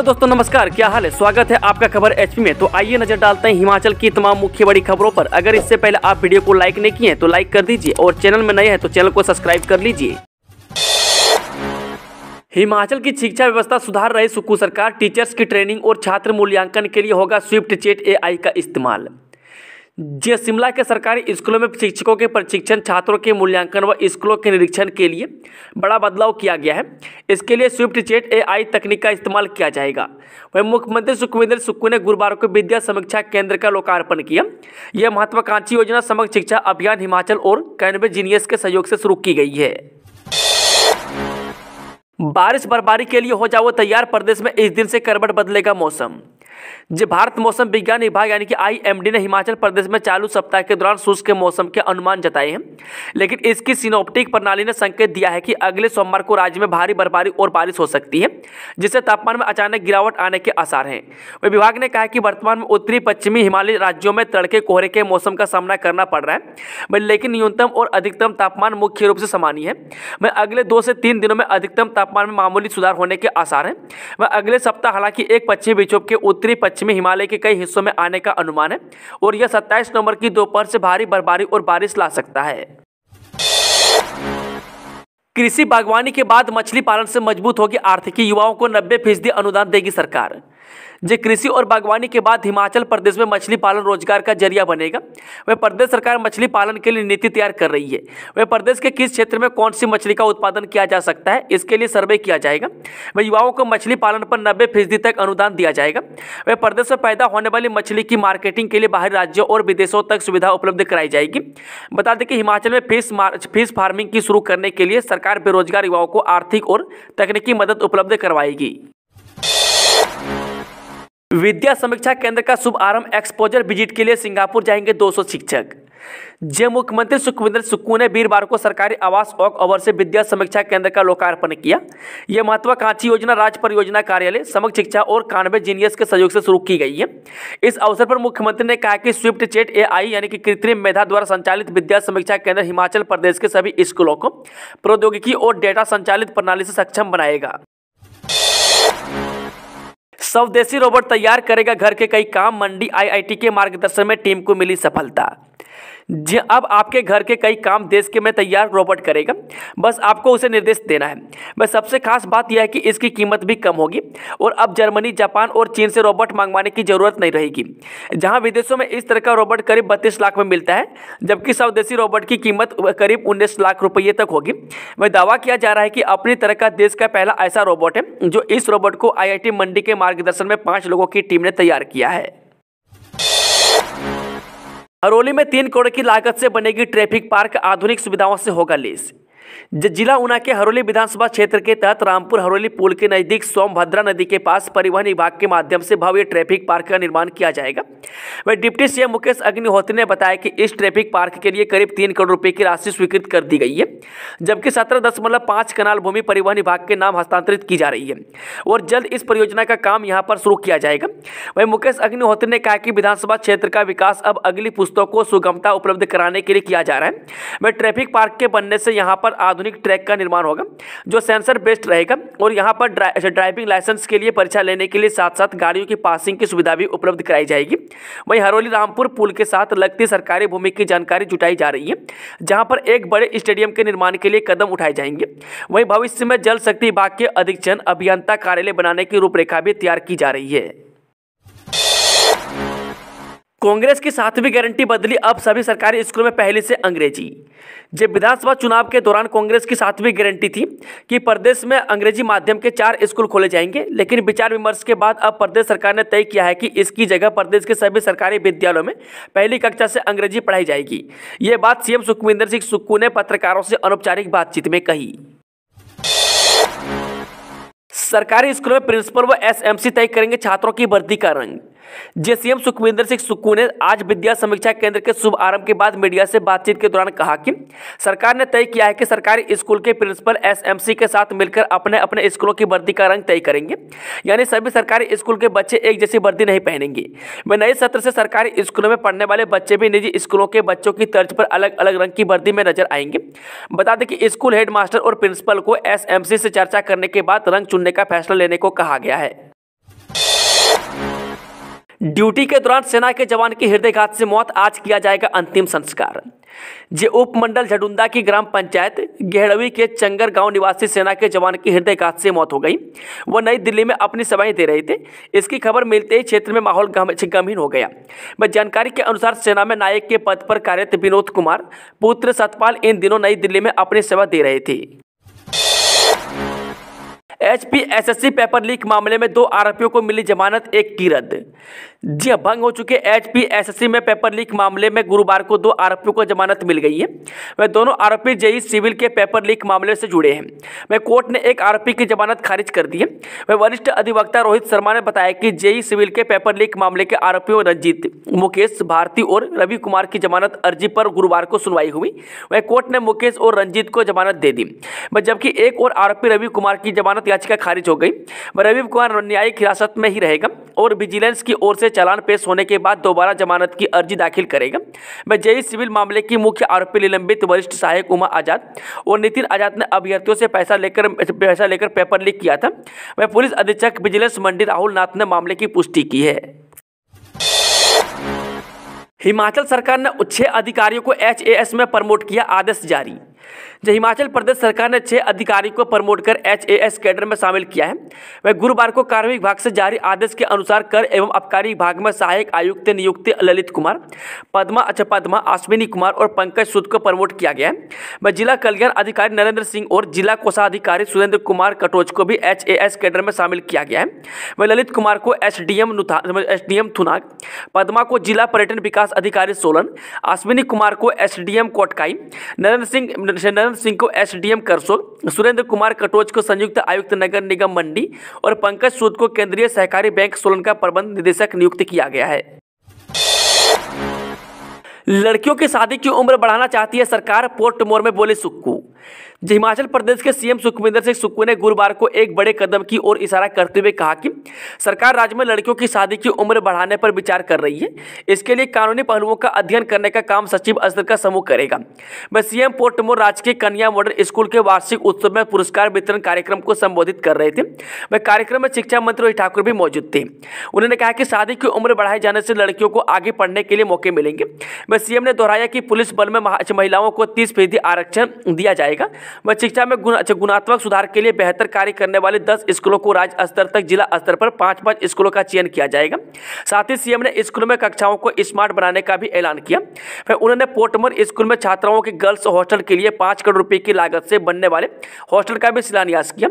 तो दोस्तों नमस्कार क्या हाल है स्वागत है आपका खबर एचपी में तो आइए नजर डालते हैं हिमाचल की तमाम मुख्य बड़ी खबरों पर अगर इससे पहले आप वीडियो को लाइक नहीं किए तो लाइक कर दीजिए और चैनल में नए हैं तो चैनल को सब्सक्राइब कर लीजिए हिमाचल की शिक्षा व्यवस्था सुधार रही सुक्कू सरकार टीचर्स की ट्रेनिंग और छात्र मूल्यांकन के लिए होगा स्विफ्ट चेट ए का इस्तेमाल जे शिमला के सरकारी स्कूलों में शिक्षकों के प्रशिक्षण छात्रों के मूल्यांकन व स्कूलों के निरीक्षण के लिए बड़ा बदलाव किया गया है इसके लिए स्विफ्ट चेट ए तकनीक का इस्तेमाल किया जाएगा वहीं मुख्यमंत्री सुखविंदर सुक्कू ने गुरुवार को विद्या समीक्षा केंद्र का लोकार्पण किया यह महत्वाकांक्षी योजना समग्र शिक्षा अभियान हिमाचल और कैनबे जीनियस के सहयोग से शुरू की गई है बारिश बर्फबारी के लिए हो जाओ तैयार प्रदेश में इस दिन से करबट बदलेगा मौसम भारत मौसम विज्ञान विभाग यानी कि आईएमडी ने हिमाचल प्रदेश में चालू सप्ताह के दौरान शुष्क मौसम के अनुमान जताए हैं लेकिन इसकी सिनोप्टिक प्रणाली ने संकेत दिया है कि अगले सोमवार को राज्य में भारी बर्फबारी और बारिश हो सकती है जिससे तापमान में अचानक गिरावट आने के आसार हैं विभाग ने कहा कि वर्तमान में उत्तरी पश्चिमी हिमालय राज्यों में तड़के कोहरे के मौसम का सामना करना पड़ रहा है लेकिन न्यूनतम और अधिकतम तापमान मुख्य रूप से समानी है मैं अगले दो से तीन दिनों में अधिकतम तापमान में मामूली सुधार होने के आसार हैं वह अगले सप्ताह हालांकि एक पश्चिमी विक्षोभ के उत्तरी उत्तरी पश्चिमी हिमालय के कई हिस्सों में आने का अनुमान है और यह सत्ताईस नवंबर की दोपहर से भारी बर्फबारी और बारिश ला सकता है कृषि बागवानी के बाद मछली पालन से मजबूत होगी आर्थिकी युवाओं को नब्बे फीसदी अनुदान देगी सरकार जो कृषि और बागवानी के बाद हिमाचल प्रदेश में मछली पालन रोजगार का जरिया बनेगा वह प्रदेश सरकार मछली पालन के लिए नीति तैयार कर रही है वह प्रदेश के किस क्षेत्र में कौन सी मछली का उत्पादन किया जा सकता है इसके लिए सर्वे किया जाएगा वह युवाओं को मछली पालन पर नब्बे फीसदी तक अनुदान दिया जाएगा वह प्रदेश में पैदा होने वाली मछली की मार्केटिंग के लिए बाहरी राज्यों और विदेशों तक सुविधा उपलब्ध कराई जाएगी बता दें कि हिमाचल में फिश फिश फार्मिंग की शुरू करने के लिए सरकार बेरोजगार युवाओं को आर्थिक और तकनीकी मदद उपलब्ध करवाएगी विद्या समीक्षा केंद्र का शुभारंभ एक्सपोजर विजिट के लिए सिंगापुर जाएंगे 200 शिक्षक जय मुख्यमंत्री सुखविंदर सुक्कू ने वीरवार को सरकारी आवास ऑक ओवर से विद्या समीक्षा केंद्र का लोकार्पण किया यह महत्वाकांक्षी योजना राज्य परियोजना कार्यालय समग्र शिक्षा और कानवे जीनियस के सहयोग से शुरू की गई है इस अवसर पर मुख्यमंत्री ने कहा कि स्विफ्ट चेट आई यानी कि कृत्रिम मेधा द्वारा संचालित विद्या समीक्षा केंद्र हिमाचल प्रदेश के सभी स्कूलों को प्रौद्योगिकी और डेटा संचालित प्रणाली से सक्षम बनाएगा स्वदेशी रोबोट तैयार करेगा घर के कई काम मंडी आईआईटी के मार्गदर्शन में टीम को मिली सफलता जी अब आपके घर के कई काम देश के में तैयार रोबोट करेगा बस आपको उसे निर्देश देना है बस सबसे खास बात यह है कि इसकी कीमत भी कम होगी और अब जर्मनी जापान और चीन से रोबोट मंगवाने की जरूरत नहीं रहेगी जहां विदेशों में इस तरह का रोबोट करीब बत्तीस लाख में मिलता है जबकि स्वदेशी रोबोट की कीमत करीब उन्नीस लाख रुपये तक होगी वह दावा किया जा रहा है कि अपनी तरह का देश का पहला ऐसा रोबोट है जो इस रोबोट को आई मंडी के मार्गदर्शन में पाँच लोगों की टीम ने तैयार किया है अरोली में तीन करोड़ की लागत से बनेगी ट्रैफिक पार्क आधुनिक सुविधाओं से होगा लेस जिला ऊना के हरोली विधानसभा क्षेत्र के तहत रामपुर हरोली पुल के नजदीक सोमभद्रा नदी के पास परिवहन विभाग के माध्यम से भव्य ट्रैफिक पार्क का निर्माण किया जाएगा वह डिप्टी सीएम मुकेश अग्निहोत्री ने बताया कि इस ट्रैफिक पार्क के लिए करीब तीन करोड़ रुपए की राशि स्वीकृत कर दी गई है जबकि सत्रह दशमलव पाँच कनाल भूमि परिवहन विभाग के नाम हस्तांतरित की जा रही है और जल्द इस परियोजना का काम यहाँ पर शुरू किया जाएगा वहीं मुकेश अग्निहोत्री ने कहा कि विधानसभा क्षेत्र का विकास अब अगली पुस्तकों को सुगमता उपलब्ध कराने के लिए किया जा रहा है वह ट्रैफिक पार्क के बनने से यहाँ पर आधुनिक ट्रैक का निर्माण होगा जो सेंसर बेस्ड रहेगा और यहाँ पर अच्छा, ड्राइविंग लाइसेंस के लिए परीक्षा लेने के लिए साथ साथ गाड़ियों की पासिंग की सुविधा भी उपलब्ध कराई जाएगी वहीं हरोली रामपुर पुल के साथ लगती सरकारी भूमि की जानकारी जुटाई जा रही है जहाँ पर एक बड़े स्टेडियम के निर्माण के लिए कदम उठाए जाएंगे वहीं भविष्य में जल शक्ति विभाग के अधीक्षण अभियंता कार्यालय बनाने की रूपरेखा भी तैयार की जा रही है कांग्रेस की सातवीं गारंटी बदली अब सभी सरकारी स्कूलों में पहले से अंग्रेजी जब विधानसभा चुनाव के दौरान कांग्रेस की सातवीं गारंटी थी कि प्रदेश में अंग्रेजी माध्यम के चार स्कूल खोले जाएंगे लेकिन विचार विमर्श के बाद अब प्रदेश सरकार ने तय किया है कि इसकी जगह प्रदेश के सभी सरकारी विद्यालयों में पहली कक्षा से अंग्रेजी पढ़ाई जाएगी ये बात सीएम सुखविंदर सिंह सुक्कू ने पत्रकारों से अनौपचारिक बातचीत में कही सरकारी स्कूलों में प्रिंसिपल व एसएमसी तय करेंगे छात्रों की भर्ती का रंग जे एम सुखविंदर सिंह सुक्कू ने आज विद्या समीक्षा केंद्र के शुभ आरंभ के बाद मीडिया से बातचीत के दौरान कहा कि सरकार ने तय किया है कि सरकारी स्कूल के प्रिंसिपल एसएमसी के साथ मिलकर अपने अपने स्कूलों की वर्दी का रंग तय करेंगे यानी सभी सरकारी स्कूल के बच्चे एक जैसी वर्दी नहीं पहनेंगे वे नए सत्र से सरकारी स्कूलों में पढ़ने वाले बच्चे भी निजी स्कूलों के बच्चों की तर्ज पर अलग अलग रंग की वर्दी में नजर आएंगे बता दें कि स्कूल हेडमास्टर और प्रिंसिपल को एसएमसी से चर्चा करने के बाद रंग चुनने का फैसला लेने को कहा गया है ड्यूटी के दौरान सेना के जवान की हृदयघात से मौत आज किया जाएगा अंतिम संस्कार जे उपमंडल झडुंदा की ग्राम पंचायत गहड़वी के चंगर गांव निवासी सेना के जवान की हृदयघात से मौत हो गई वह नई दिल्ली में अपनी सभाएं दे रहे थे इसकी खबर मिलते ही क्षेत्र में माहौल गमहीन हो गया वह जानकारी के अनुसार सेना में नायक के पद पर कार्यरत विनोद कुमार पुत्र सतपाल इन दिनों नई दिल्ली में अपनी सेवा दे रहे थे एचपीएसएससी पेपर लीक मामले में दो आरोपियों को मिली जमानत एक की रद्द जी हाँ, भंग हो चुके एचपीएसएससी में पेपर लीक मामले में गुरुवार को दो आरोपियों को जमानत मिल गई है वह दोनों आरोपी जेई सिविल के पेपर लीक मामले से जुड़े हैं वह कोर्ट ने एक आरोपी की जमानत खारिज कर दी है वह वरिष्ठ अधिवक्ता रोहित शर्मा ने बताया कि जेई सिविल के पेपर लीक मामले के आरोपियों रंजीत मुकेश भारती और रवि कुमार की जमानत अर्जी पर गुरुवार को सुनवाई हुई वह कोर्ट ने मुकेश और रंजीत को जमानत दे दी जबकि एक और आरोपी रवि कुमार की जमानत याचिका खारिज हो गई रवि कुमार न्यायिक हिरासत में ही रहेगा और विजिलेंस की ओर से चालान पेश होने के बाद दोबारा जमानत की अर्जी दाखिल करेगा बेजई सिविल मामले की मुख्य आरोपी निलंबित वरिष्ठ सहायक उमा आजाद और नितिन आजाद ने अभ्यर्थियों से पैसा लेकर पैसा लेकर पेपर लीक किया था वह पुलिस अधीक्षक विजिलेंस मंडी राहुल नाथ ने मामले की पुष्टि की है हिमाचल सरकार ने उच्च अधिकारियों को एच में प्रमोट किया आदेश जारी जो हिमाचल प्रदेश सरकार ने छह अधिकारी को प्रमोट कर एच कैडर में शामिल किया है वह गुरुवार को कार्मिक विभाग से जारी आदेश के अनुसार कर एवं आबकारी विभाग में सहायक आयुक्त नियुक्त ललित कुमार पद्मा अच्छा पद्मा अश्विनी कुमार और पंकज सुद को प्रमोट किया गया है वह जिला कल्याण अधिकारी नरेंद्र सिंह और जिला कोषाधिकारी सुरेंद्र कुमार कटोच को भी एच कैडर में शामिल किया गया है वह ललित कुमार को S D SDM Thunag Padma को जिला पर्यटन विकास अधिकारी सोलन अश्विनी कुमार को एसडीएम कोटकाई नरेंद्र सिंह कृष्णनंदन सिंह को एसडीएम करसोल सुरेंद्र कुमार कटोच को संयुक्त आयुक्त नगर निगम मंडी और पंकज सूद को केंद्रीय सहकारी बैंक सोलन का प्रबंध निदेशक नियुक्त किया गया है लड़कियों की शादी की उम्र बढ़ाना चाहती है सरकार पोर्ट मोर में बोले सुक्कू हिमाचल प्रदेश के सीएम सुखविंदर सिंह सुक्कू ने गुरुवार को एक बड़े कदम की ओर इशारा करते हुए कहा कि सरकार राज्य में लड़कियों की शादी की उम्र बढ़ाने पर विचार कर रही है इसके लिए कानूनी पहलुओं का अध्ययन करने का काम सचिव स्तर का समूह करेगा वह सीएम पोर्टमोर राजकीय कन्या मॉडल स्कूल के वार्षिक उत्सव में पुरस्कार वितरण कार्यक्रम को संबोधित कर रहे थे वह कार्यक्रम में शिक्षा मंत्री रोहित ठाकुर भी मौजूद थे उन्होंने कहा कि शादी की उम्र बढ़ाए जाने से लड़कियों को आगे पढ़ने के लिए मौके मिलेंगे वह सीएम ने दोहराया कि पुलिस बल में महिलाओं को तीस फीसदी आरक्षण दिया जाएगा व शिक्षा में गुण, अच्छा गुणात्मक सुधार के लिए बेहतर कार्य करने वाले दस स्कूलों को राज्य स्तर तक जिला स्तर पर पाँच पाँच स्कूलों का चयन किया जाएगा साथ ही सीएम ने स्कूलों में कक्षाओं को स्मार्ट बनाने का भी ऐलान किया फिर उन्होंने पोर्टमर स्कूल में छात्राओं के गर्ल्स हॉस्टल के लिए पाँच करोड़ रुपये की लागत से बनने वाले हॉस्टल का भी शिलान्यास किया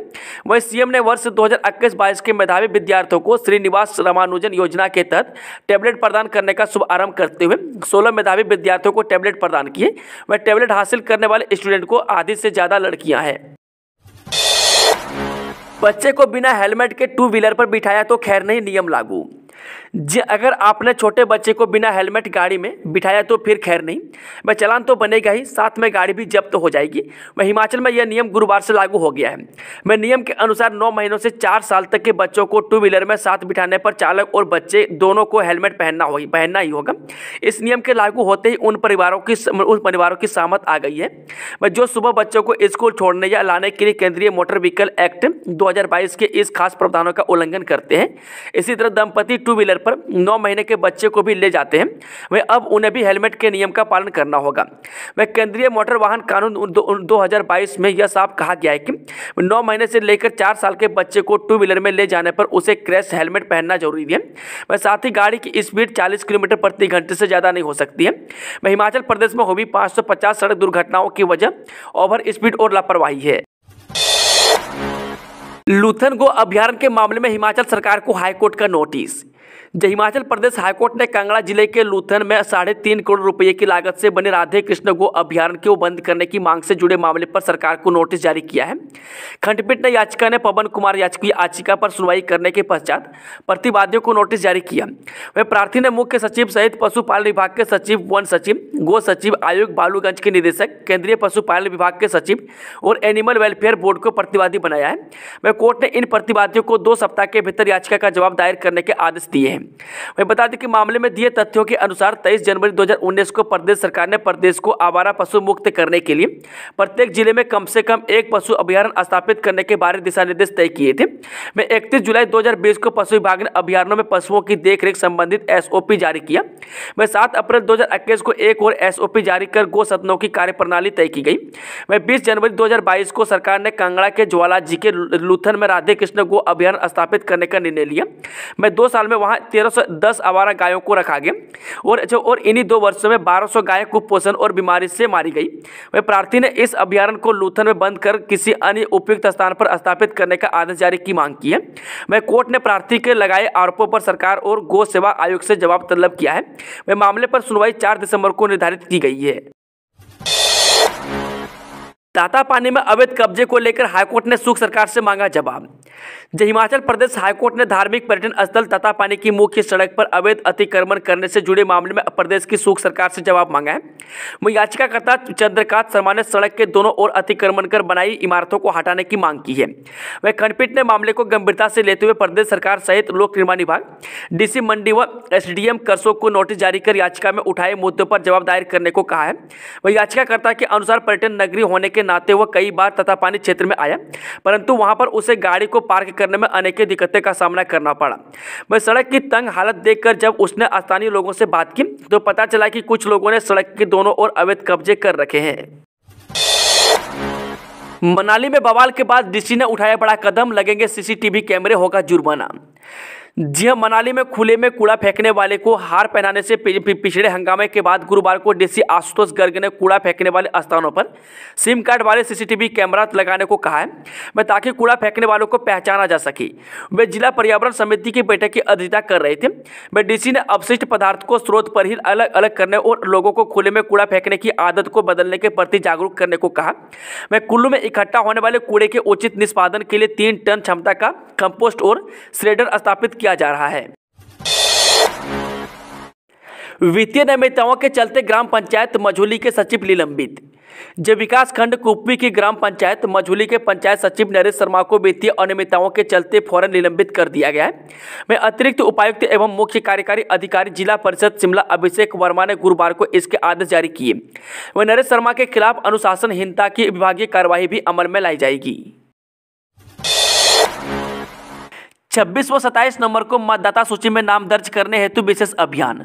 वहीं सीएम ने वर्ष दो हज़ार के मेधावी विद्यार्थियों को श्रीनिवास रामानुजन योजना के तहत टैबलेट प्रदान करने का शुभारंभ करते हुए सोलह मेधावी विद्यार्थियों को टैबलेट प्रदान किए वह टैबलेट हासिल करने वाले स्टूडेंट को आधी से ज़्यादा ज़्यादा लड़कियां हैं बच्चे को बिना हेलमेट के टू व्हीलर पर बिठाया तो खैर नहीं नियम लागू जी अगर आपने छोटे बच्चे को बिना हेलमेट गाड़ी में बिठाया तो फिर खैर नहीं वह चलान तो बनेगा ही साथ में गाड़ी भी जब्त तो हो जाएगी वह हिमाचल में यह नियम गुरुवार से लागू हो गया है वह नियम के अनुसार नौ महीनों से चार साल तक के बच्चों को टू व्हीलर में साथ बिठाने पर चालक और बच्चे दोनों को हेलमेट पहनना हो पहनना ही होगा इस नियम के लागू होते ही उन परिवारों की उन परिवारों की सहमत आ गई है वह जो सुबह बच्चों को स्कूल छोड़ने या लाने के लिए केंद्रीय मोटर व्हीकल एक्ट दो के इस खास प्रावधानों का उल्लंघन करते हैं इसी तरह दंपति टू व्हीलर पर नौ महीने के बच्चे को भी ले जाते हैं वह अब उन्हें भी हेलमेट के नियम का पालन करना होगा वह केंद्रीय मोटर वाहन कानून दो में यह साफ कहा गया है कि नौ महीने से लेकर चार साल के बच्चे को टू व्हीलर में ले जाने पर उसे क्रैश हेलमेट पहनना जरूरी है वह साथ ही गाड़ी की स्पीड चालीस किलोमीटर प्रति घंटे से ज़्यादा नहीं हो सकती है वह हिमाचल प्रदेश में हुई पाँच सड़क दुर्घटनाओं की वजह ओवर स्पीड और लापरवाही है लुथन गो अभ्यारण के मामले में हिमाचल सरकार को हाईकोर्ट का नोटिस हिमाचल प्रदेश हाईकोर्ट ने कांगड़ा जिले के लुथन में साढ़े तीन करोड़ रुपए की लागत से बने राधे कृष्ण गो अभ्यारण को बंद करने की मांग से जुड़े मामले पर सरकार को नोटिस जारी किया है खंडपीठ ने याचिका ने पवन कुमार याचिक याचिका पर सुनवाई करने के पश्चात प्रतिवादियों को नोटिस जारी किया वह प्रार्थी ने मुख्य सचिव सहित पशुपालन विभाग के सचिव वन सचिव गो सचिव आयोग बालूगंज के निदेशक केंद्रीय पशुपालन विभाग के सचिव और एनिमल वेलफेयर बोर्ड को प्रतिवादी बनाया है वह कोर्ट ने इन प्रतिवादियों को दो सप्ताह के भीतर याचिका का जवाब दायर करने के आदेश दिए हैं हैं वहीं बता दें कि मामले में दिए तथ्यों के अनुसार तेईस जनवरी 2019 को प्रदेश सरकार ने प्रदेश को आवारा पशु मुक्त करने के लिए प्रत्येक जिले में कम से कम एक पशु अभ्यारण स्थापित करने के बारे दिशा निर्देश तय किए थे वे इकतीस जुलाई दो को पशु विभाग ने अभियानों में पशुओं की देखरेख संबंधित एसओपी जारी किया वह सात अप्रैल दो को एक और एसओपी जारी कर गो सदनों की कार्यप्रणाली तय की गई वह बीस जनवरी 2022 को सरकार ने कांगड़ा के ज्वाला जी के लुथन में राधे कृष्ण गो अभियान स्थापित करने का निर्णय लिया मैं दो साल में वहां तेरह सौ दस आवारा गायों को रखा गया और जो अच्छा, और इन्हीं दो वर्षों में बारह सौ गायें कुपोषण और बीमारी से मारी गई वह प्रार्थी ने इस अभ्यारण को लूथन में बंद कर किसी अन्य उपयुक्त स्थान पर स्थापित करने का आदेश जारी की मांग की है वह कोर्ट ने प्रार्थी के लगाए आरोपों पर सरकार और गौ सेवा आयोग से जवाब तलब किया है वह मामले पर सुनवाई चार दिसंबर को निर्धारित की गई है साता पानी में अवैध कब्जे को लेकर हाईकोर्ट ने सुख सरकार से मांगा जवाब जब हिमाचल प्रदेश हाईकोर्ट ने धार्मिक पर्यटन स्थल तथा पानी की मुख्य सड़क पर अवैध अतिक्रमण करने से जुड़े मामले में प्रदेश की सुख सरकार से जवाब मांगा है वो याचिकाकर्ता चंद्रकांत शर्मा ने सड़क के दोनों ओर अतिक्रमण कर बनाई इमारतों को हटाने की मांग की है वह खंडपीठ ने मामले को गंभीरता से लेते हुए प्रदेश सरकार सहित लोक निर्माण विभाग डीसी मंडी व एसडीएम करसों को नोटिस जारी कर याचिका में उठाए मुद्दों पर जवाब दायर करने को कहा है वह याचिकाकर्ता के अनुसार पर्यटन नगरी होने के नाते वह कई बार ततापानी क्षेत्र में आया परंतु वहां पर उसे गाड़ी को पार्क करने में अनेक दिक्कतें का सामना करना पड़ा वह सड़क की तंग हालत देखकर जब उसने स्थानीय लोगों से बात की तो पता चला कि कुछ लोगों ने सड़क के दोनों ओर अवैध कब्जे कर रखे हैं मनाली में बवाल के बाद डीसी ने उठाया बड़ा कदम लगेंगे सीसीटीवी कैमरे होगा जुर्माना जी हाँ मनाली में खुले में कूड़ा फेंकने वाले को हार पहनाने से पिछड़े हंगामे के बाद गुरुवार को डीसी आशुतोष गर्ग ने कूड़ा फेंकने वाले स्थानों पर सिम कार्ड वाले सीसीटीवी कैमरा लगाने को कहा है मैं ताकि कूड़ा फेंकने वालों को पहचाना जा सके वे जिला पर्यावरण समिति की बैठक की अध्यक्षता कर रहे थे वे डीसी ने अपशिष्ट पदार्थ को स्रोत पर ही अलग अलग करने और लोगों को खुले में कूड़ा फेंकने की आदत को बदलने के प्रति जागरूक करने को कहा मैं कुल्लू में इकट्ठा होने वाले कूड़े के उचित निष्पादन के लिए तीन टन क्षमता का कंपोस्ट और श्रेडर स्थापित किया किया जा रहा है वित्तीय नियमितताओं के चलते ग्राम पंचायत मझोली के सचिव निलंबित जब विकास खंड कुपी की ग्राम पंचायत मझुली के पंचायत सचिव नरेश शर्मा को वित्तीय अनियमितताओं के चलते फौरन निलंबित कर दिया गया है मैं अतिरिक्त उपायुक्त एवं मुख्य कार्यकारी अधिकारी जिला परिषद शिमला अभिषेक वर्मा ने गुरुवार को इसके आदेश जारी किए वह नरेश शर्मा के खिलाफ अनुशासनहीनता की विभागीय कार्यवाही भी अमल में लाई जाएगी छब्बीस व सत्ताईस नंबर को मतदाता सूची में नाम दर्ज करने हेतु विशेष अभियान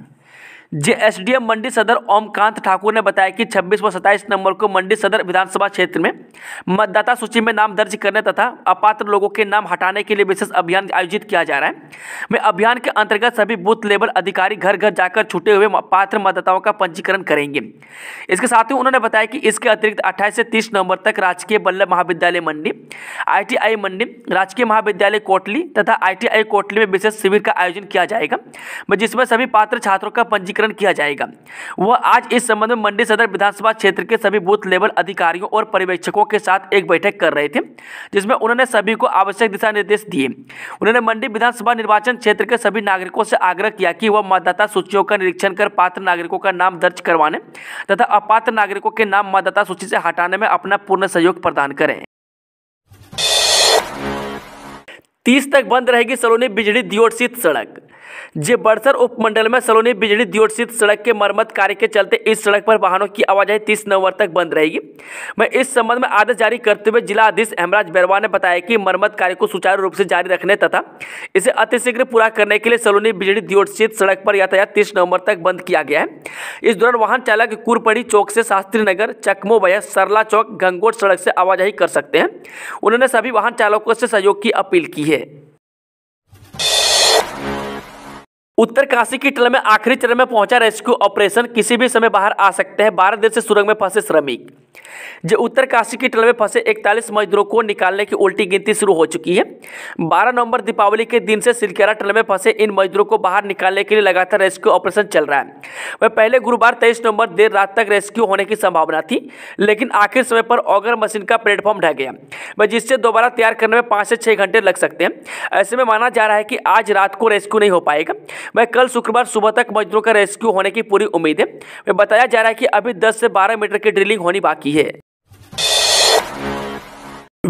जेएसडीएम मंडी सदर ओमकांत ठाकुर ने बताया कि 26 व 27 नंबर को मंडी सदर विधानसभा क्षेत्र में मतदाता सूची में नाम दर्ज करने तथा अपात्र लोगों के नाम हटाने के लिए विशेष अभियान आयोजित किया जा रहा है वे अभियान के अंतर्गत सभी बूथ लेवल अधिकारी घर घर जाकर छूटे हुए पात्र मतदाताओं का पंजीकरण करेंगे इसके साथ ही उन्होंने बताया कि इसके अतिरिक्त अट्ठाईस से तीस नवंबर तक राजकीय बल्लभ महाविद्यालय मंडी आई मंडी राजकीय महाविद्यालय कोटली तथा आई कोटली में विशेष शिविर का आयोजन किया जाएगा जिसमें सभी पात्र छात्रों का पंजीकरण पंजीकरण किया जाएगा वह आज इस संबंध में मंडी सदर विधानसभा क्षेत्र के सभी बूथ लेवल अधिकारियों और पर्यवेक्षकों के साथ एक बैठक कर रहे थे जिसमें उन्होंने सभी को आवश्यक दिशा निर्देश दिए उन्होंने मंडी विधानसभा निर्वाचन क्षेत्र के सभी नागरिकों से आग्रह किया कि वह मतदाता सूचियों का निरीक्षण कर पात्र नागरिकों का नाम दर्ज करवाने तथा अपात्र नागरिकों के नाम मतदाता सूची से हटाने में अपना पूर्ण सहयोग प्रदान करें तीस तक बंद रहेगी सलोनी बिजली दियोटसित सड़क जे बरसर उपमंडल में सलोनी बिजली दियोट सड़क के मरम्मत कार्य के चलते इस सड़क पर वाहनों की आवाजाही तीस नवंबर तक बंद रहेगी मैं इस संबंध में आदेश जारी करते हुए जिलाधीश हेमराज बैरवा ने बताया कि मरम्मत कार्य को सुचारू रूप से जारी रखने तथा इसे अतिशीघ्र पूरा करने के लिए सलोनी बिजली दियोट सड़क पर यातायात तीस नवंबर तक बंद किया गया है इस दौरान वाहन चालक कुरपड़ी चौक से शास्त्री नगर चकमो भैया सरला चौक गंगोट सड़क से आवाजाही कर सकते हैं उन्होंने सभी वाहन चालकों से सहयोग की अपील की है उत्तरकाशी की टल में आखिरी चरण में पहुंचा रेस्क्यू ऑपरेशन किसी भी समय बाहर आ सकते हैं बारह दिन से सुरंग में फंसे श्रमिक जो उत्तरकाशी की टल में फंसे 41 मजदूरों को निकालने की उल्टी गिनती शुरू हो चुकी है 12 नवंबर दीपावली के दिन से सिलकेरा टल में फंसे इन मजदूरों को बाहर निकालने के लिए लगातार रेस्क्यू ऑपरेशन चल रहा है वह पहले गुरुवार तेईस नवंबर देर रात तक रेस्क्यू होने की संभावना थी लेकिन आखिर समय पर ऑगर मशीन का प्लेटफॉर्म ढह गया वह जिससे दोबारा तैयार करने में पाँच से छः घंटे लग सकते हैं ऐसे में माना जा रहा है कि आज रात को रेस्क्यू नहीं हो पाएगा वह कल शुक्रवार सुबह तक मजदूरों का रेस्क्यू होने की पूरी उम्मीद है वह बताया जा रहा है कि अभी दस से बारह मीटर की ड्रिलिंग होनी बाकी है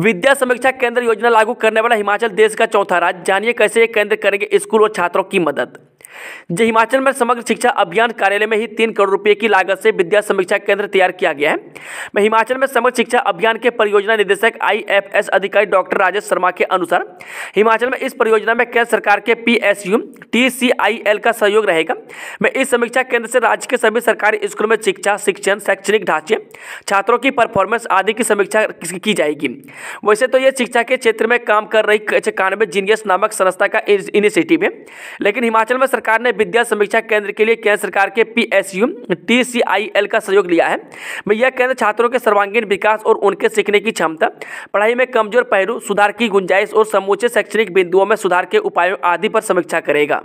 विद्या समीक्षा केंद्र योजना लागू करने वाला हिमाचल देश का चौथा राज्य जानिए कैसे ये केंद्र करेंगे स्कूल और छात्रों की मदद जो हिमाचल में समग्र शिक्षा अभियान कार्यालय में ही तीन करोड़ रुपए की लागत से विद्या समीक्षा केंद्र तैयार किया गया है हिमाचल में समग्र शिक्षा अभियान के परियोजना निदेशक आईएफएस अधिकारी डॉक्टर राजेश शर्मा के अनुसार हिमाचल में इस परियोजना में केंद्र सरकार के पी एस यू का सहयोग रहेगा मैं इस समीक्षा केंद्र से राज्य के सभी सरकारी स्कूलों में शिक्षा शिक्षण शैक्षणिक ढांचे छात्रों की परफॉर्मेंस आदि की समीक्षा की जाएगी वैसे तो यह शिक्षा के क्षेत्र में काम कर रही इक्यानवे जीनियस नामक संस्था का इनिशिएटिव है लेकिन हिमाचल में सरकार सरकार ने विद्या समीक्षा केंद्र के लिए केंद्र सरकार के P S U T C I L का सहयोग लिया है यह केंद्र छात्रों के सर्वांगीण विकास और उनके सीखने की क्षमता पढ़ाई में कमजोर पहलू सुधार की गुंजाइश और समूचे शैक्षणिक बिंदुओं में सुधार के उपायों आदि पर समीक्षा करेगा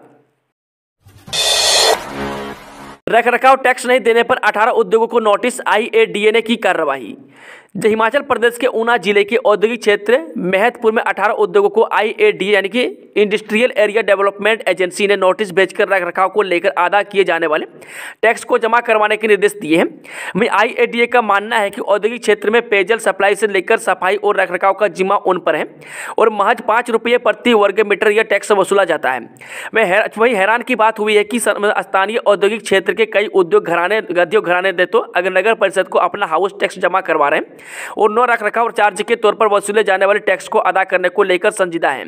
रख रखाव टैक्स नहीं देने पर 18 उद्योगों को नोटिस आईएडीए ने की कार्रवाई हिमाचल प्रदेश के ऊना जिले के औद्योगिक क्षेत्र महतपुर में 18 उद्योगों को आईएडी यानी कि इंडस्ट्रियल एरिया डेवलपमेंट एजेंसी ने नोटिस भेजकर रख रखाव को लेकर अदा किए जाने वाले टैक्स को जमा करवाने के निर्देश दिए हैं वहीं आईएडीए का मानना है कि औद्योगिक क्षेत्र में पेयजल सप्लाई से लेकर सफाई और रख रखाव का जिम्मा उन पर है और महज पाँच रुपये प्रति वर्ग मीटर यह टैक्स वसूला जाता है वही हैरान की बात हुई है कि स्थानीय औद्योगिक क्षेत्र के कई उद्योग घराने उद्योग घराने दे तो अगर नगर परिषद को अपना हाउस टैक्स जमा करवा रहे हैं और रख रखरखाव चार्ज के तौर पर वसूले जाने वाले टैक्स को अदा करने को लेकर संजीदा है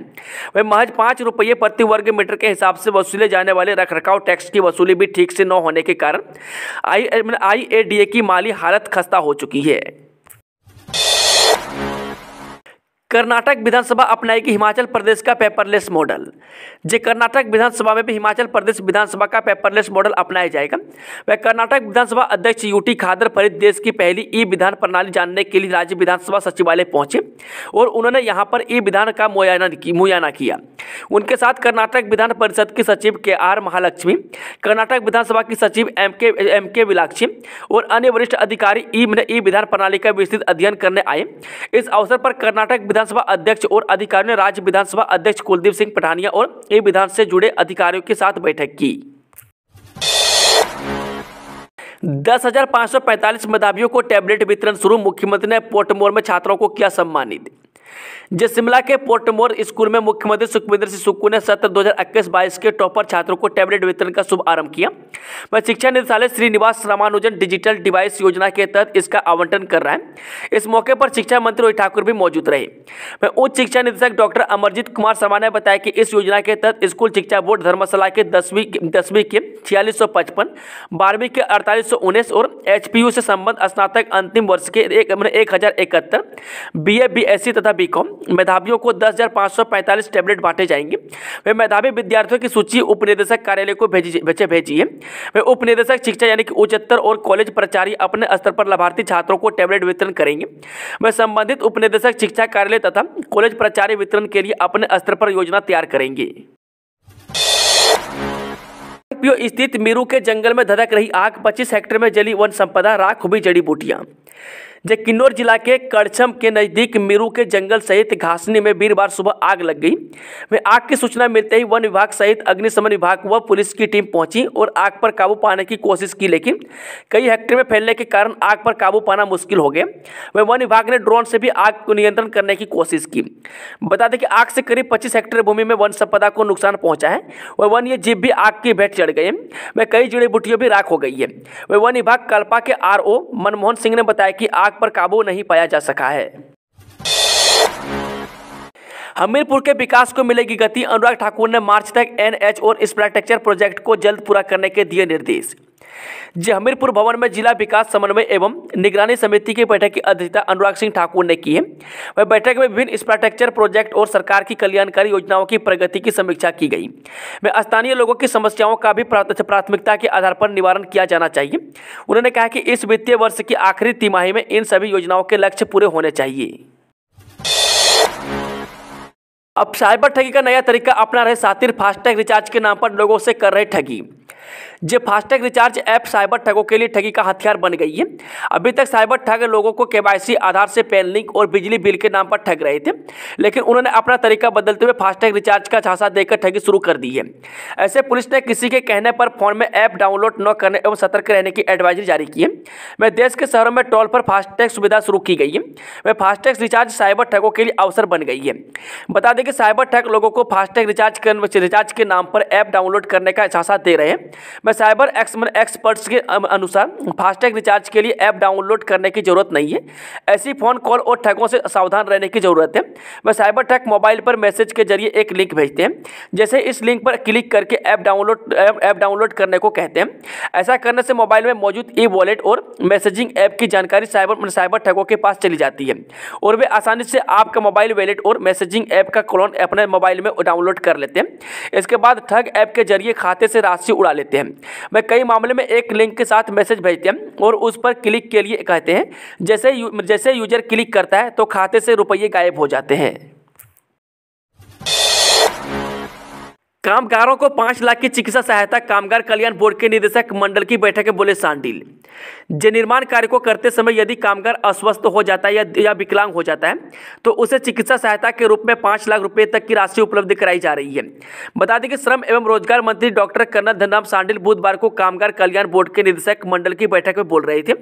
वह महज पाँच रुपये प्रति वर्ग मीटर के हिसाब से वसूले जाने वाले रखरखाव टैक्स की वसूली भी ठीक से न होने के कारण आई मतलब आई की माली हालत खस्ता हो चुकी है कर्नाटक विधानसभा अपनाएगी हिमाचल प्रदेश का पेपरलेस मॉडल जे कर्नाटक विधानसभा में भी हिमाचल प्रदेश विधानसभा का पेपरलेस मॉडल अपनाया जाएगा वह कर्नाटक विधानसभा अध्यक्ष यूटी खादर फरीद देश की पहली ई विधान प्रणाली जानने के लिए राज्य विधानसभा सचिवालय पहुंचे और उन्होंने यहाँ पर ई विधान का मुआयना मुआयना किया उनके साथ कर्नाटक विधान परिषद की सचिव के आर महालक्ष्मी कर्नाटक विधानसभा की सचिव एम के एम के विलाक्षी और अन्य वरिष्ठ अधिकारी ई ई विधान प्रणाली का विस्तृत अध्ययन करने आए इस अवसर पर कर्नाटक विधान विधानसभा अध्यक्ष और अधिकारियों ने राज्य विधानसभा अध्यक्ष कुलदीप सिंह पठानिया और ए विधान से जुड़े अधिकारियों के साथ बैठक की दस हजार पाँच सौ पैंतालीस मेधावियों को टैबलेट वितरण शुरू मुख्यमंत्री ने पोर्टमोर में छात्रों को किया सम्मानित जो शिमला के पोर्टमोर स्कूल में मुख्यमंत्री सुखविंदर सिंह सुक्कू ने सत्र 2021-22 के टॉपर छात्रों को टैबलेट वितरण का शुभ आरंभ किया वह शिक्षा निदेशालय श्रीनिवास रामानुजन डिजिटल डिवाइस योजना के तहत इसका आवंटन कर रहा है इस मौके पर शिक्षा मंत्री रोहित ठाकुर भी मौजूद रहे वह उच्च शिक्षा निदेशक डॉक्टर अमरजीत कुमार शर्मा ने बताया कि इस योजना के तहत स्कूल शिक्षा बोर्ड धर्मशाला के दसवीं दसवीं के छियालीस सौ पचपन बारहवीं के अड़तालीस सौ उन्नीस और एच से संबंध स्नातक अंतिम वर्ष के एक मतलब एक हजार इकहत्तर B A B S C तथा मेधावी को मेधावियों को दस हज़ार पाँच सौ पैंतालीस टैबलेट बांटे जाएंगे वे मेधावी विद्यार्थियों की सूची उपनिदेशक कार्यालय को भेजी भेजे भेजी है वे उपनिदेशक शिक्षा यानी कि उच्चतर और कॉलेज प्राचार्य अपने स्तर पर लाभार्थी छात्रों को टैबलेट वितरण करेंगे वे संबंधित उपनिदेशक शिक्षा कार्यालय तथा कॉलेज प्राचार्य वितरण के लिए अपने स्तर पर योजना तैयार करेंगे स्थित मीरू के जंगल में धधक रही आग 25 हेक्टेयर में जली वन संपदा राख हुई जड़ी बूटियां जब किन्नौर जिला के करछम के नज़दीक मिरू के जंगल सहित घासनी में वीरवार सुबह आग लग गई वे आग की सूचना मिलते ही वन विभाग सहित अग्निशमन विभाग व पुलिस की टीम पहुंची और आग पर काबू पाने की कोशिश की लेकिन कई हेक्टेयर में फैलने के कारण आग पर काबू पाना मुश्किल हो गया वह वन विभाग ने ड्रोन से भी आग को नियंत्रण करने की कोशिश की बता दें कि आग से करीब पच्चीस हेक्टेयर भूमि में वन संपदा को नुकसान पहुंचा है वह ये जीव भी आग की भेंट चढ़ गए वह कई जड़ी बुटियों भी राख हो गई है वह वन विभाग कल्पा के आर मनमोहन सिंह ने बताया कि आग आग पर काबू नहीं पाया जा सका है हमीरपुर के विकास को मिलेगी गति अनुराग ठाकुर ने मार्च तक एनएच और इंफ्रास्ट्रक्चर प्रोजेक्ट को जल्द पूरा करने के दिए निर्देश हमीरपुर भवन में जिला विकास समन्वय एवं निगरानी समिति की बैठक की अध्यक्षता अनुराग सिंह ठाकुर ने की है वह बैठक में विभिन्न इंफ्रास्ट्रक्चर प्रोजेक्ट और सरकार की कल्याणकारी योजनाओं की प्रगति की समीक्षा की गई में स्थानीय लोगों की समस्याओं का भी प्राथमिकता के आधार पर निवारण किया जाना चाहिए उन्होंने कहा कि इस वित्तीय वर्ष की आखिरी तिमाही में इन सभी योजनाओं के लक्ष्य पूरे होने चाहिए अब साइबर ठगी का नया तरीका अपना रहे सातिर फास्टैग रिचार्ज के नाम पर लोगों से कर रहे ठगी जो फास्टैग रिचार्ज ऐप साइबर ठगों के लिए ठगी का हथियार बन गई है अभी तक साइबर ठग लोगों को केवाईसी आधार से पेन लिंक और बिजली बिल के नाम पर ठग रहे थे लेकिन उन्होंने अपना तरीका बदलते हुए फास्टैग रिचार्ज का झांसा देकर ठगी शुरू कर दी है ऐसे पुलिस ने किसी के कहने पर फोन में ऐप डाउनलोड न करने एवं सतर्क रहने की एडवाइजरी जारी की है मैं देश के शहरों में टोल पर फास्टैग सुविधा शुरू की गई है वह फास्टैग रिचार्ज साइबर ठगों के लिए अवसर बन गई है बता दें कि साइबर ठग लोगों को फास्टैग रिचार्ज रिचार्ज के नाम पर ऐप डाउनलोड करने का झांसा दे रहे हैं मैं साइबर एक्स मतलब एक्सपर्ट्स के अनुसार फास्टैग रिचार्ज के लिए ऐप डाउनलोड करने की जरूरत नहीं है ऐसी फ़ोन कॉल और ठगों से सावधान रहने की ज़रूरत है मैं साइबर ठग मोबाइल पर मैसेज के जरिए एक लिंक भेजते हैं जैसे इस लिंक पर क्लिक करके ऐप डाउनलोड ऐप डाउनलोड करने को कहते हैं ऐसा करने से मोबाइल में मौजूद ई वॉलेट और मैसेजिंग ऐप की जानकारी साइबर मतलब साइबर ठगों के पास चली जाती है और वे आसानी से आपका मोबाइल वॉलेट और मैसेजिंग ऐप का क्लोन अपने मोबाइल में डाउनलोड कर लेते हैं इसके बाद ठग ऐप के जरिए खाते से राशि उड़ा लेते लेते हैं वह कई मामले में एक लिंक के साथ मैसेज भेजते हैं और उस पर क्लिक के लिए कहते हैं जैसे यू, जैसे यूजर क्लिक करता है तो खाते से रुपये गायब हो जाते हैं कामगारों को पांच लाख की चिकित्सा सहायता कामगार कल्याण बोर्ड के निदेशक मंडल की बैठक में बोले सांडिल जे निर्माण कार्य को करते समय यदि कामगार अस्वस्थ हो जाता है या, या विकलांग हो जाता है तो उसे चिकित्सा सहायता के रूप में पाँच लाख रुपए तक की राशि उपलब्ध कराई जा रही है बता दें कि श्रम एवं रोजगार मंत्री डॉक्टर कर्नल धनराम सांडिल बुधवार को कामगार कल्याण बोर्ड के निदेशक मंडल की बैठक में बोल रहे थे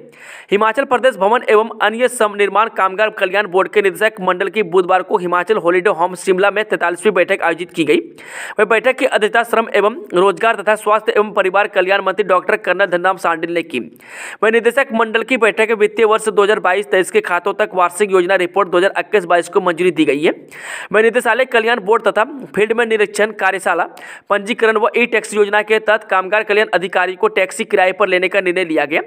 हिमाचल प्रदेश भवन एवं अन्य निर्माण कामगार कल्याण बोर्ड के निदेशक मंडल की बुधवार को हिमाचल हॉलीडे होम शिमला में तैतालीसवीं बैठक आयोजित की गई वह बैठक बैठक की अध्यक्षता श्रम एवं रोजगार तथा स्वास्थ्य एवं परिवार कल्याण मंत्री डॉक्टर कर्नल धनराम सांडिल ने की वह निदेशक मंडल की बैठक में वित्तीय वर्ष दो हजार के खातों तक वार्षिक योजना रिपोर्ट दो हजार को मंजूरी दी गई है वह निदेशालय कल्याण बोर्ड तथा फील्ड में निरीक्षण कार्यशाला पंजीकरण व ई टैक्स योजना के तहत कामगार कल्याण अधिकारी को टैक्सी किराए पर लेने का निर्णय लिया गया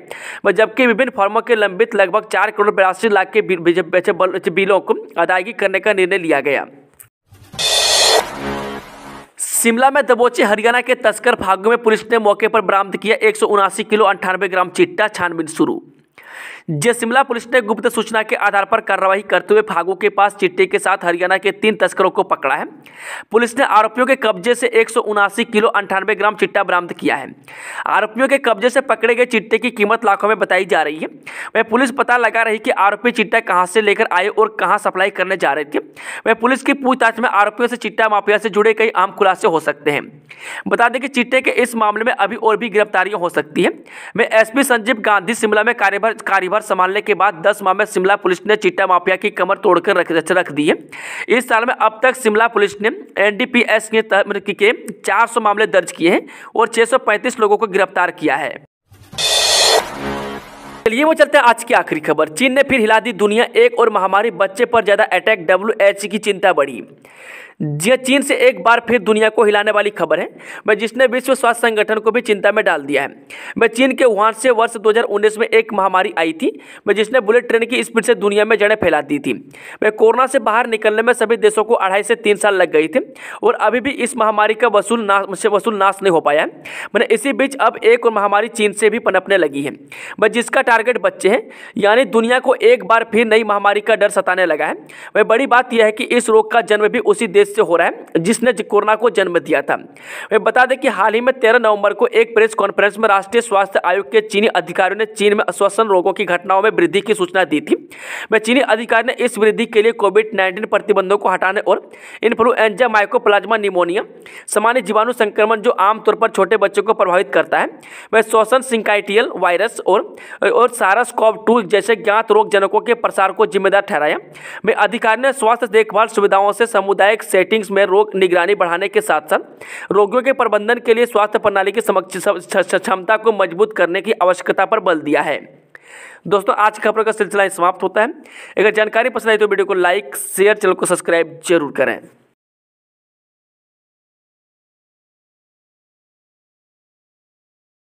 व जबकि विभिन्न फॉर्मों के लंबित लगभग चार करोड़ बयासी लाख के बिलों को अदायगी करने का निर्णय लिया गया शिमला में दबोचे हरियाणा के तस्कर फागु में पुलिस ने मौके पर बरामद किया एक किलो अंठानवे ग्राम चिट्टा छानबीन शुरू जय शिमला पुलिस ने गुप्त सूचना के आधार पर कार्रवाई करते हुए फागू के पास चिट्टे के साथ हरियाणा के तीन तस्करों को पकड़ा है पुलिस ने आरोपियों के कब्जे से एक किलो अंठानवे ग्राम चिट्टा बरामद किया है आरोपियों के कब्जे से पकड़े गए चिट्टे की कीमत लाखों में बताई जा रही है वह पुलिस पता लगा रही कि आरोपी चिट्टा कहाँ से लेकर आए और कहाँ सप्लाई करने जा रहे थे वह पुलिस की पूछताछ में आरोपियों से चिट्टा माफिया से जुड़े कई आम खुलासे हो सकते हैं बता दें कि चिट्टे के इस मामले में अभी और भी गिरफ्तारियां हो सकती है वे एसपी संजीव गांधी शिमला में कार्यभार कार्यभार कार्यभार संभालने के बाद दस माह में शिमला पुलिस ने चिट्टा माफिया की कमर तोड़कर रख रख दी है इस साल में अब तक शिमला पुलिस ने एनडीपीएस के, मतलब के 400 मामले दर्ज किए हैं और 635 लोगों को गिरफ्तार किया है चलिए वो चलते हैं आज की आखिरी खबर चीन ने फिर हिला दी दुनिया एक और महामारी बच्चे पर ज्यादा अटैक डब्ल्यू की चिंता बढ़ी यह चीन से एक बार फिर दुनिया को हिलाने वाली खबर है भाई जिसने विश्व स्वास्थ्य संगठन को भी चिंता में डाल दिया है भाई चीन के वहां से वर्ष 2019 में एक महामारी आई थी भाई जिसने बुलेट ट्रेन की स्पीड से दुनिया में जड़ें फैला दी थी भाई कोरोना से बाहर निकलने में सभी देशों को अढ़ाई से तीन साल लग गई थी और अभी भी इस महामारी का वसूल नाश से वसूल नाश नहीं हो पाया है मैंने इसी बीच अब एक और महामारी चीन से भी पनपने लगी है वह जिसका टारगेट बच्चे हैं यानी दुनिया को एक बार फिर नई महामारी का डर सताने लगा है वह बड़ी बात यह है कि इस रोग का जन्म भी उसी देश से हो रहा है जिसने कोरोना को जन्म दिया था वे बता दें कि हाल ही में तेरह नवंबर को एक प्रेस कॉन्फ्रेंस में राष्ट्रीय स्वास्थ्य आयोग के चीनी अधिकारियों ने चीन में श्वसन रोगों की घटनाओं में वृद्धि की सूचना दी थी वे चीनी अधिकारी ने इस वृद्धि के लिए कोविड नाइन्टीन प्रतिबंधों को हटाने और इन्फ्लुएंजा माइको निमोनिया सामान्य जीवाणु संक्रमण जो आमतौर पर छोटे बच्चों को प्रभावित करता है वह श्वसन सिंकाइटियल वायरस और और सारस कॉव टू जैसे ज्ञात रोगजनकों के प्रसार को जिम्मेदार ठहराया वे अधिकारी ने स्वास्थ्य देखभाल सुविधाओं से सामुदायिक सेटिंग्स में रोग निगरानी बढ़ाने के साथ साथ रोगियों के प्रबंधन के लिए स्वास्थ्य प्रणाली की क्षमता को मजबूत करने की आवश्यकता पर बल दिया है दोस्तों आज की खबरों का सिलसिला समाप्त होता है अगर जानकारी पसंद आई तो वीडियो को लाइक शेयर चैनल को सब्सक्राइब जरूर करें